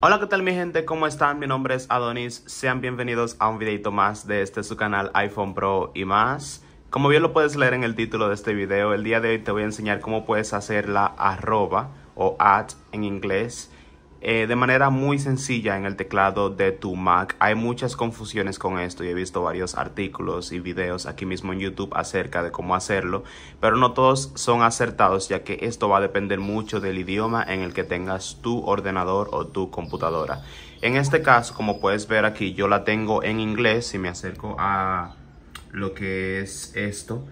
Hola, ¿qué tal mi gente? ¿Cómo están? Mi nombre es Adonis. Sean bienvenidos a un videito más de este su canal iPhone Pro y más. Como bien lo puedes leer en el título de este video, el día de hoy te voy a enseñar cómo puedes hacer la arroba o ad en inglés eh, de manera muy sencilla en el teclado de tu Mac. Hay muchas confusiones con esto y he visto varios artículos y videos aquí mismo en YouTube acerca de cómo hacerlo, pero no todos son acertados ya que esto va a depender mucho del idioma en el que tengas tu ordenador o tu computadora. En este caso, como puedes ver aquí, yo la tengo en inglés, si me acerco a lo que es esto,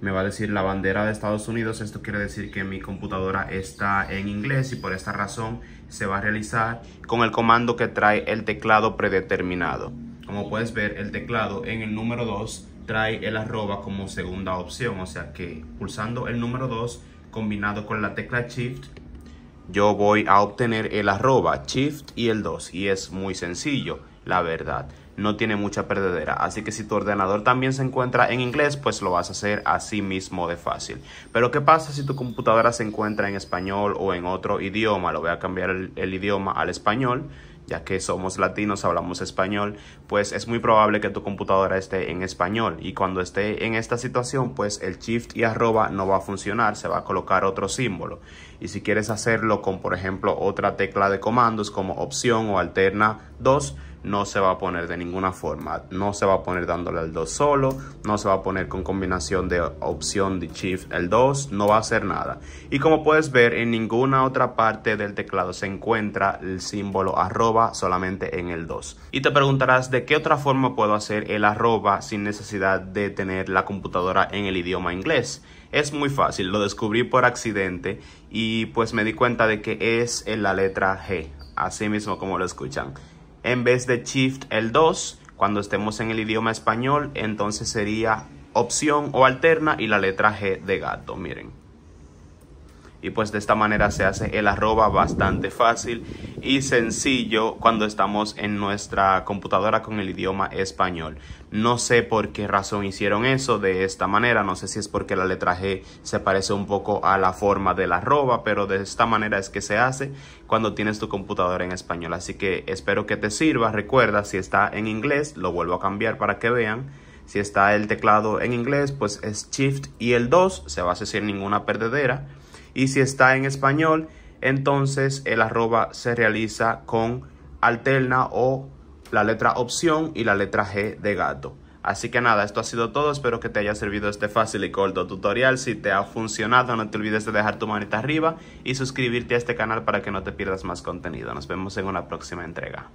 me va a decir la bandera de Estados Unidos. Esto quiere decir que mi computadora está en inglés y por esta razón se va a realizar con el comando que trae el teclado predeterminado. Como puedes ver, el teclado en el número 2 trae el arroba como segunda opción. O sea que pulsando el número 2 combinado con la tecla Shift, yo voy a obtener el arroba Shift y el 2. Y es muy sencillo la verdad. No tiene mucha perdedera, así que si tu ordenador también se encuentra en inglés, pues lo vas a hacer así mismo de fácil. Pero ¿qué pasa si tu computadora se encuentra en español o en otro idioma? Lo voy a cambiar el, idioma al español ya que somos latinos, hablamos español, pues es muy probable que tu computadora esté en español y cuando esté en esta situación, pues el shift y arroba no va a funcionar, se va a colocar otro símbolo. Y si quieres hacerlo con, por ejemplo, otra tecla de comandos como opción o alterna 2, no se va a poner de ninguna forma. No se va a poner dándole al 2 solo, no se va a poner con combinación de opción de shift el 2, no va a hacer nada. Y como puedes ver, en ninguna otra parte del teclado se encuentra el símbolo arroba solamente en el 2. Y te preguntarás de qué otra forma puedo hacer el arroba sin necesidad de tener la computadora en el idioma inglés. Es muy fácil, lo descubrí por accidente y pues me di cuenta de que es en la letra G, así mismo como lo escuchan en vez de Shift el 2, cuando estemos en el idioma español, entonces sería opción o alterna y la letra G de gato, miren y pues de esta manera se hace el arroba bastante fácil y sencillo cuando estamos en nuestra computadora con el idioma español. No sé por qué razón hicieron eso de esta manera, no sé si es porque la letra G se parece un poco a la forma del arroba, pero de esta manera es que se hace cuando tienes tu computadora en español. Así que espero que te sirva, recuerda si está en inglés, lo vuelvo a cambiar para que vean. Si está el teclado en inglés, pues es Shift y el 2, se va a hacer sin ninguna perdedera y si está en español, entonces el arroba se realiza con alterna o la letra opción y la letra G de gato. Así que nada, esto ha sido todo. Espero que te haya servido este fácil y corto tutorial. Si te ha funcionado, no te olvides de dejar tu manita arriba y suscribirte a este canal para que no te pierdas más contenido. Nos vemos en una próxima entrega.